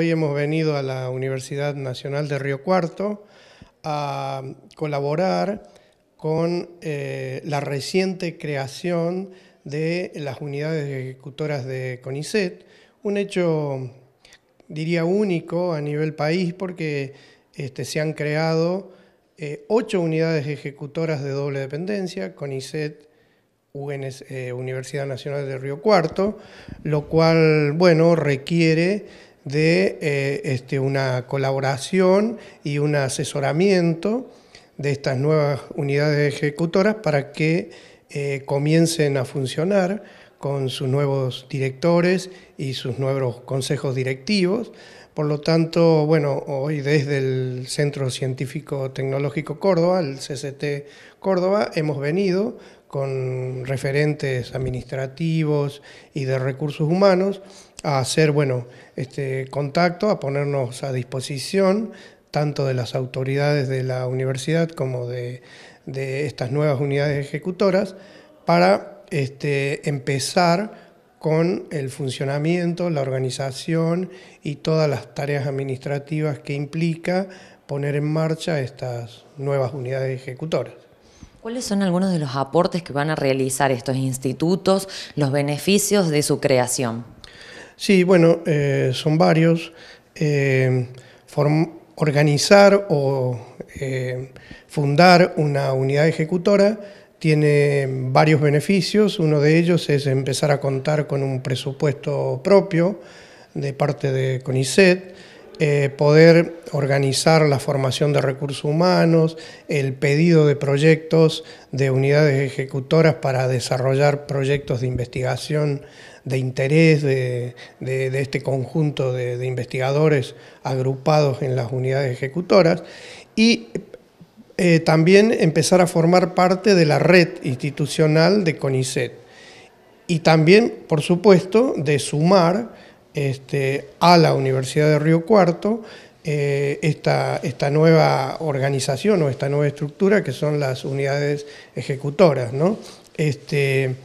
Hoy hemos venido a la Universidad Nacional de Río Cuarto a colaborar con eh, la reciente creación de las unidades ejecutoras de CONICET, un hecho, diría, único a nivel país porque este, se han creado eh, ocho unidades ejecutoras de doble dependencia, CONICET, eh, Universidad Nacional de Río Cuarto, lo cual, bueno, requiere de eh, este, una colaboración y un asesoramiento de estas nuevas unidades ejecutoras para que eh, comiencen a funcionar con sus nuevos directores y sus nuevos consejos directivos. Por lo tanto, bueno, hoy desde el Centro Científico Tecnológico Córdoba, el CCT Córdoba, hemos venido con referentes administrativos y de recursos humanos a hacer, bueno, este contacto, a ponernos a disposición tanto de las autoridades de la universidad como de, estas nuevas unidades ejecutoras para este, empezar con el funcionamiento, la organización y todas las tareas administrativas que implica poner en marcha estas nuevas unidades ejecutoras. ¿Cuáles son algunos de los aportes que van a realizar estos institutos, los beneficios de su creación? Sí, bueno, eh, son varios. Eh, organizar o eh, fundar una unidad ejecutora tiene varios beneficios. Uno de ellos es empezar a contar con un presupuesto propio de parte de CONICET eh, poder organizar la formación de recursos humanos, el pedido de proyectos de unidades ejecutoras para desarrollar proyectos de investigación de interés de, este conjunto de, investigadores agrupados en las unidades ejecutoras y eh, también empezar a formar parte de la red institucional de CONICET y también, por supuesto, de sumar este, a la Universidad de Río Cuarto eh, esta, esta, nueva organización o esta nueva estructura que son las unidades ejecutoras. ¿no? Este,